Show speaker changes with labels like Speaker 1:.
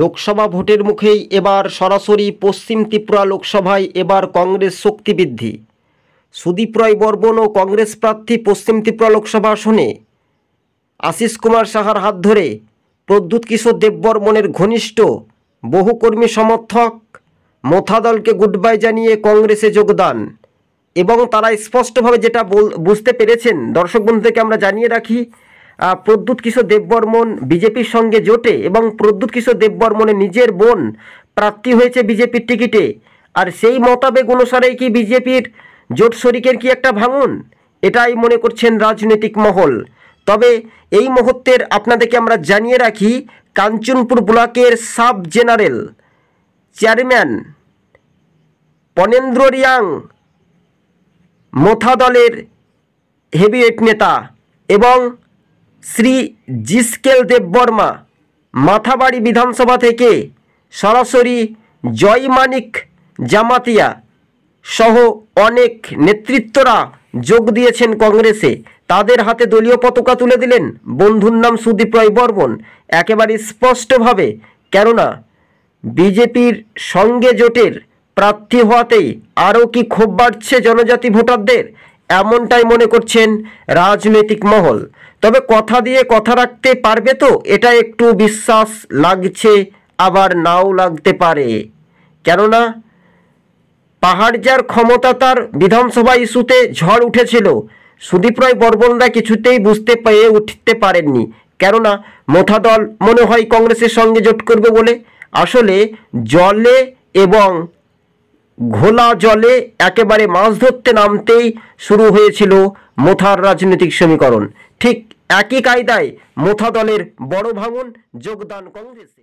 Speaker 1: লোকসভা ভোটের মুখেই এবার সরাসরি পশ্চিম ত্রিপুরা লোকসভায় এবার কংগ্রেস শক্তি বৃদ্ধি সুদীপ রায় বর্মন ও কংগ্রেস প্রার্থী পশ্চিম ত্রিপুরা লোকসভা আসনে আশিস কুমার সাহার হাত ধরে প্রদ্যুৎ কিশোর দেববর্মনের ঘনিষ্ঠ বহু কর্মী সমর্থক মথাদলকে দলকে জানিয়ে কংগ্রেসে যোগদান এবং তারা স্পষ্টভাবে যেটা বুঝতে পেরেছেন দর্শক বন্ধুদেরকে আমরা জানিয়ে রাখি প্রদ্যুৎ কিশোর দেববর্মন বিজেপির সঙ্গে জোটে এবং প্রদ্যুৎ কিশোর দেববর্মনের নিজের বোন প্রার্থী হয়েছে বিজেপির টিকিটে আর সেই মতাবেগ অনুসারেই কি বিজেপির জোট শরিকের কি একটা ভাঙন এটাই মনে করছেন রাজনৈতিক মহল তবে এই মুহূর্তের আপনাদেরকে আমরা জানিয়ে রাখি কাঞ্চনপুর ব্লকের sub general chairman Ponendra Reang Motha দলের হেভিওয়েট নেতা এবং শ্রী জিস্কেল দেববর্মা মাথাবাড়ি বিধানসভা থেকে সরাসরি জয়মানিক জামাতিয়া সহ অনেক নেতৃত্বরা যোগ দিয়েছেন কংগ্রেসে তাদের হাতে দলীয় পতাকা তুলে দিলেন বন্ধুর নাম সুদীপ রায় বর্মন একেবারে স্পষ্টভাবে কেননা বিজেপির সঙ্গে জোটের প্রার্থী হওয়াতেই আরও কি ক্ষোভ বাড়ছে জনজাতি ভোটারদের এমনটাই মনে করছেন রাজনৈতিক মহল তবে কথা দিয়ে কথা রাখতে পারবে তো এটা একটু বিশ্বাস লাগছে আবার নাও লাগতে পারে কেননা পাহাড়জার ক্ষমতা তার বিধানসভা ইস্যুতে ঝড় উঠেছিল সুদীপ রায় বর্বনরা কিছুতেই বুঝতে পেয়ে উঠতে পারেননি কেননা মোথা দল মনে হয় কংগ্রেসের সঙ্গে জোট করবে বলে আসলে জলে এবং ঘোলা জলে একেবারে মাছ ধরতে নামতেই শুরু হয়েছিল মোথার রাজনৈতিক সমীকরণ ঠিক একই কায়দায় মোথা দলের বড় ভাঙন যোগদান কংগ্রেসে